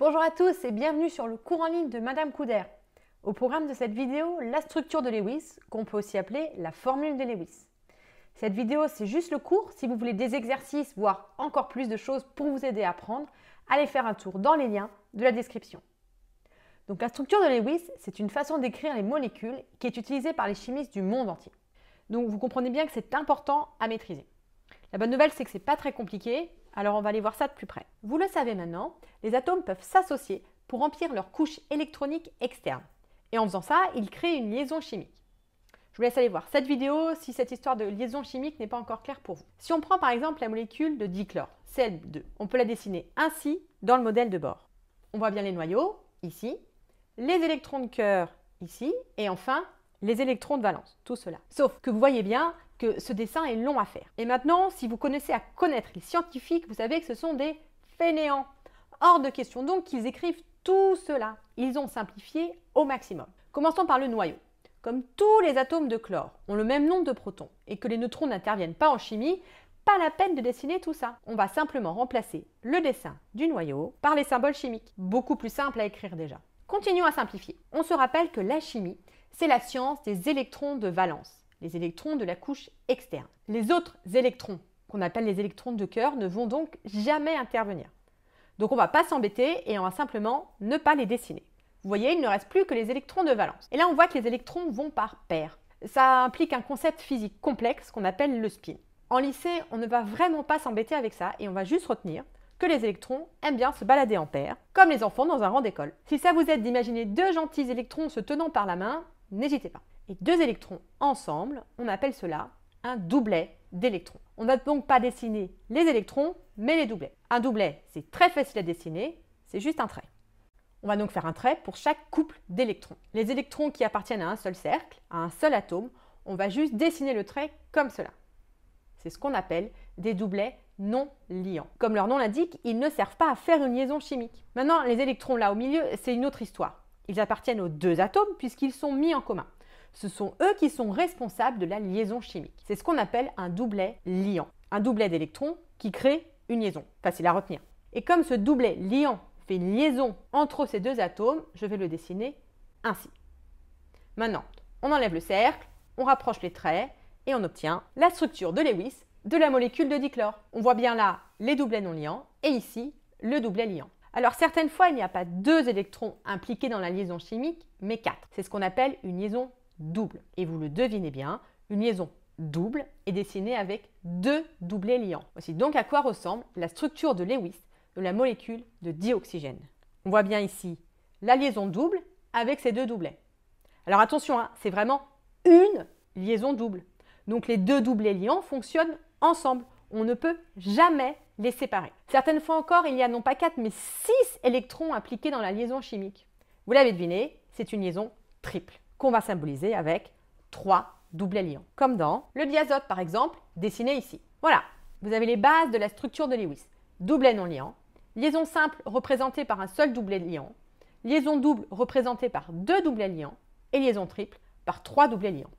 Bonjour à tous et bienvenue sur le cours en ligne de Madame Couder. Au programme de cette vidéo, la structure de Lewis, qu'on peut aussi appeler la formule de Lewis. Cette vidéo, c'est juste le cours. Si vous voulez des exercices, voire encore plus de choses pour vous aider à apprendre, allez faire un tour dans les liens de la description. Donc la structure de Lewis, c'est une façon d'écrire les molécules qui est utilisée par les chimistes du monde entier. Donc vous comprenez bien que c'est important à maîtriser. La bonne nouvelle, c'est que c'est pas très compliqué. Alors on va aller voir ça de plus près. Vous le savez maintenant, les atomes peuvent s'associer pour remplir leur couche électronique externe. Et en faisant ça, ils créent une liaison chimique. Je vous laisse aller voir cette vidéo si cette histoire de liaison chimique n'est pas encore claire pour vous. Si on prend par exemple la molécule de dichlore, Cl2, on peut la dessiner ainsi dans le modèle de bord. On voit bien les noyaux, ici, les électrons de cœur, ici, et enfin les électrons de valence, tout cela. Sauf que vous voyez bien que ce dessin est long à faire. Et maintenant, si vous connaissez à connaître les scientifiques, vous savez que ce sont des fainéants. Hors de question donc qu'ils écrivent tout cela. Ils ont simplifié au maximum. Commençons par le noyau. Comme tous les atomes de chlore ont le même nombre de protons et que les neutrons n'interviennent pas en chimie, pas la peine de dessiner tout ça. On va simplement remplacer le dessin du noyau par les symboles chimiques. Beaucoup plus simple à écrire déjà. Continuons à simplifier. On se rappelle que la chimie, c'est la science des électrons de valence les électrons de la couche externe. Les autres électrons, qu'on appelle les électrons de cœur, ne vont donc jamais intervenir. Donc on ne va pas s'embêter et on va simplement ne pas les dessiner. Vous voyez, il ne reste plus que les électrons de valence. Et là, on voit que les électrons vont par paire. Ça implique un concept physique complexe qu'on appelle le spin. En lycée, on ne va vraiment pas s'embêter avec ça et on va juste retenir que les électrons aiment bien se balader en paires, comme les enfants dans un rang d'école. Si ça vous aide d'imaginer deux gentils électrons se tenant par la main, n'hésitez pas et deux électrons ensemble, on appelle cela un doublet d'électrons. On ne va donc pas dessiner les électrons, mais les doublets. Un doublet, c'est très facile à dessiner, c'est juste un trait. On va donc faire un trait pour chaque couple d'électrons. Les électrons qui appartiennent à un seul cercle, à un seul atome, on va juste dessiner le trait comme cela. C'est ce qu'on appelle des doublets non liants. Comme leur nom l'indique, ils ne servent pas à faire une liaison chimique. Maintenant, les électrons là au milieu, c'est une autre histoire. Ils appartiennent aux deux atomes puisqu'ils sont mis en commun. Ce sont eux qui sont responsables de la liaison chimique. C'est ce qu'on appelle un doublet liant. Un doublet d'électrons qui crée une liaison. Facile à retenir. Et comme ce doublet liant fait une liaison entre ces deux atomes, je vais le dessiner ainsi. Maintenant, on enlève le cercle, on rapproche les traits et on obtient la structure de Lewis de la molécule de dichlore. On voit bien là les doublets non liants et ici le doublet liant. Alors certaines fois, il n'y a pas deux électrons impliqués dans la liaison chimique, mais quatre. C'est ce qu'on appelle une liaison double. Et vous le devinez bien, une liaison double est dessinée avec deux doublets liants. Voici donc à quoi ressemble la structure de Lewis de la molécule de dioxygène. On voit bien ici la liaison double avec ces deux doublets. Alors attention, hein, c'est vraiment une liaison double. Donc les deux doublets liants fonctionnent ensemble. On ne peut jamais les séparer. Certaines fois encore, il y a non pas 4 mais 6 électrons impliqués dans la liaison chimique. Vous l'avez deviné, c'est une liaison triple qu'on va symboliser avec trois doublets liants. Comme dans le diazote, par exemple, dessiné ici. Voilà, vous avez les bases de la structure de Lewis. Doublets non liant, liaison simple représentée par un seul doublet liant, liaison double représentée par deux doublets liants et liaison triple par trois doublets liants.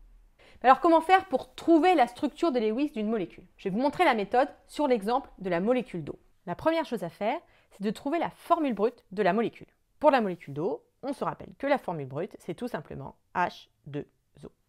Alors comment faire pour trouver la structure de Lewis d'une molécule Je vais vous montrer la méthode sur l'exemple de la molécule d'eau. La première chose à faire, c'est de trouver la formule brute de la molécule. Pour la molécule d'eau, on se rappelle que la formule brute, c'est tout simplement H2O.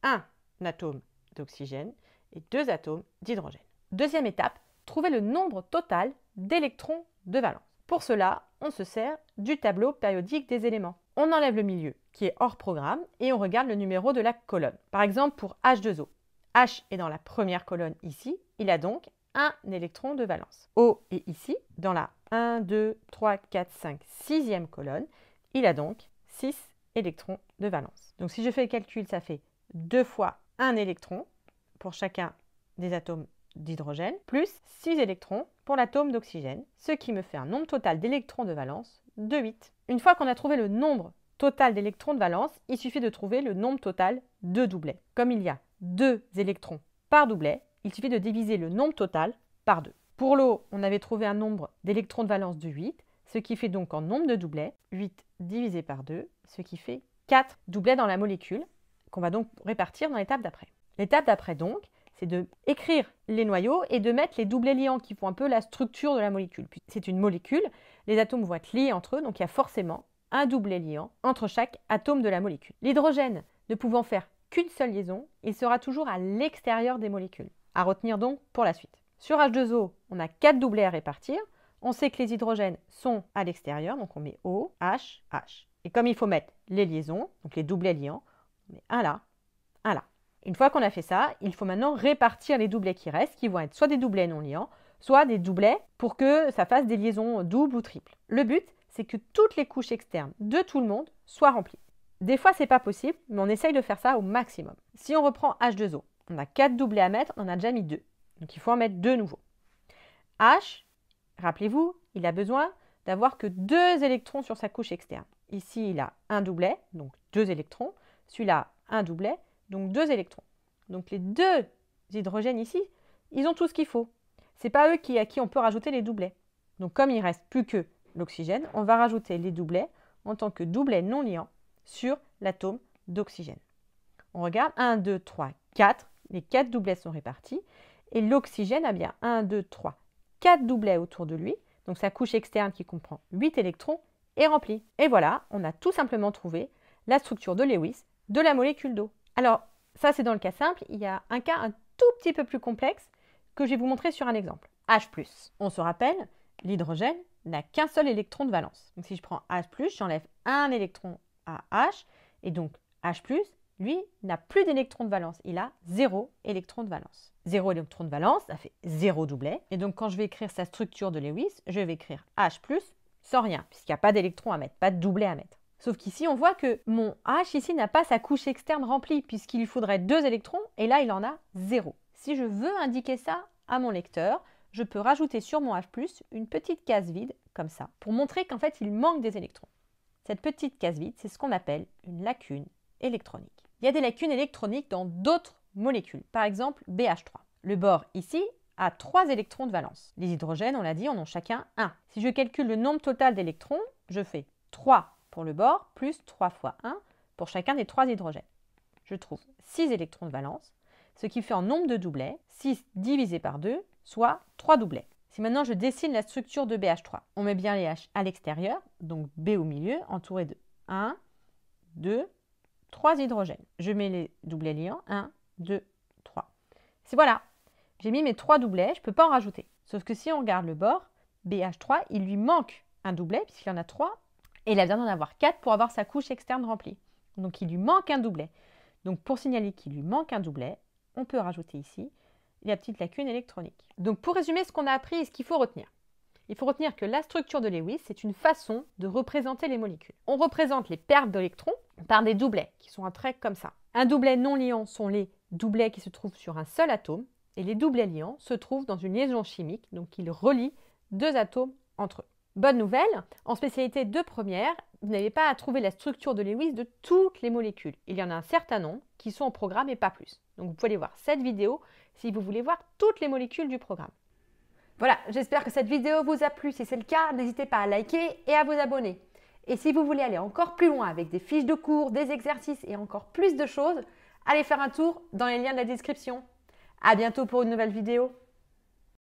Un atome d'oxygène et deux atomes d'hydrogène. Deuxième étape, trouver le nombre total d'électrons de valence. Pour cela, on se sert du tableau périodique des éléments. On enlève le milieu qui est hors programme et on regarde le numéro de la colonne. Par exemple, pour H2O, H est dans la première colonne ici, il a donc un électron de valence. O est ici, dans la 1, 2, 3, 4, 5, 6e colonne, il a donc 6 électrons de valence. Donc si je fais le calcul, ça fait 2 fois 1 électron pour chacun des atomes d'hydrogène, plus 6 électrons pour l'atome d'oxygène, ce qui me fait un nombre total d'électrons de valence de 8. Une fois qu'on a trouvé le nombre total d'électrons de valence, il suffit de trouver le nombre total de doublets. Comme il y a 2 électrons par doublet, il suffit de diviser le nombre total par 2. Pour l'eau, on avait trouvé un nombre d'électrons de valence de 8 ce qui fait donc en nombre de doublets 8 divisé par 2, ce qui fait 4 doublets dans la molécule, qu'on va donc répartir dans l'étape d'après. L'étape d'après donc, c'est de écrire les noyaux et de mettre les doublets liants qui font un peu la structure de la molécule. C'est une molécule, les atomes vont être liés entre eux, donc il y a forcément un doublet liant entre chaque atome de la molécule. L'hydrogène ne pouvant faire qu'une seule liaison, il sera toujours à l'extérieur des molécules. À retenir donc pour la suite. Sur H2O, on a 4 doublets à répartir, on sait que les hydrogènes sont à l'extérieur, donc on met O, H, H. Et comme il faut mettre les liaisons, donc les doublets liants, on met un là, un là. Une fois qu'on a fait ça, il faut maintenant répartir les doublets qui restent, qui vont être soit des doublets non liants, soit des doublets pour que ça fasse des liaisons doubles ou triples. Le but, c'est que toutes les couches externes de tout le monde soient remplies. Des fois, c'est pas possible, mais on essaye de faire ça au maximum. Si on reprend H2O, on a quatre doublets à mettre, on en a déjà mis deux, Donc il faut en mettre deux nouveaux. H, Rappelez-vous, il a besoin d'avoir que deux électrons sur sa couche externe. Ici, il a un doublet, donc deux électrons. Celui-là, un doublet, donc deux électrons. Donc les deux hydrogènes ici, ils ont tout ce qu'il faut. Ce n'est pas eux qui, à qui on peut rajouter les doublets. Donc comme il reste plus que l'oxygène, on va rajouter les doublets en tant que doublets non liants sur l'atome d'oxygène. On regarde 1, 2, 3, 4. Les quatre doublets sont répartis. Et l'oxygène a eh bien 1, 2, 3, 4 doublets autour de lui, donc sa couche externe qui comprend 8 électrons est remplie. Et voilà, on a tout simplement trouvé la structure de Lewis de la molécule d'eau. Alors, ça c'est dans le cas simple, il y a un cas un tout petit peu plus complexe que je vais vous montrer sur un exemple. H+. On se rappelle, l'hydrogène n'a qu'un seul électron de valence. Donc si je prends H+, j'enlève un électron à H et donc H+, lui, n'a plus d'électrons de valence. Il a zéro électron de valence. Zéro électron de valence, ça fait zéro doublet. Et donc, quand je vais écrire sa structure de Lewis, je vais écrire H sans rien, puisqu'il n'y a pas d'électrons à mettre, pas de doublé à mettre. Sauf qu'ici, on voit que mon H ici n'a pas sa couche externe remplie, puisqu'il lui faudrait deux électrons, et là, il en a zéro. Si je veux indiquer ça à mon lecteur, je peux rajouter sur mon H+, une petite case vide, comme ça, pour montrer qu'en fait, il manque des électrons. Cette petite case vide, c'est ce qu'on appelle une lacune électronique. Il y a des lacunes électroniques dans d'autres molécules, par exemple BH3. Le bord ici a 3 électrons de valence. Les hydrogènes, on l'a dit, en ont chacun 1. Si je calcule le nombre total d'électrons, je fais 3 pour le bord, plus 3 fois 1 pour chacun des 3 hydrogènes. Je trouve 6 électrons de valence, ce qui fait en nombre de doublets 6 divisé par 2, soit 3 doublets. Si maintenant je dessine la structure de BH3, on met bien les H à l'extérieur, donc B au milieu, entouré de 1, 2, 3 hydrogènes. Je mets les doublets liants. 1, 2, 3. C'est voilà. J'ai mis mes trois doublets. Je ne peux pas en rajouter. Sauf que si on regarde le bord, BH3, il lui manque un doublet puisqu'il en a trois Et il a besoin d'en avoir quatre pour avoir sa couche externe remplie. Donc il lui manque un doublet. Donc pour signaler qu'il lui manque un doublet, on peut rajouter ici la petite lacune électronique. Donc pour résumer ce qu'on a appris et ce qu'il faut retenir. Il faut retenir que la structure de Lewis, c'est une façon de représenter les molécules. On représente les pertes d'électrons par des doublets, qui sont un trait comme ça. Un doublet non liant sont les doublets qui se trouvent sur un seul atome, et les doublets liants se trouvent dans une liaison chimique, donc ils relient deux atomes entre eux. Bonne nouvelle, en spécialité de première, vous n'avez pas à trouver la structure de Lewis de toutes les molécules. Il y en a un certain nombre qui sont au programme et pas plus. Donc vous pouvez aller voir cette vidéo si vous voulez voir toutes les molécules du programme. Voilà, j'espère que cette vidéo vous a plu. Si c'est le cas, n'hésitez pas à liker et à vous abonner. Et si vous voulez aller encore plus loin avec des fiches de cours, des exercices et encore plus de choses, allez faire un tour dans les liens de la description. À bientôt pour une nouvelle vidéo.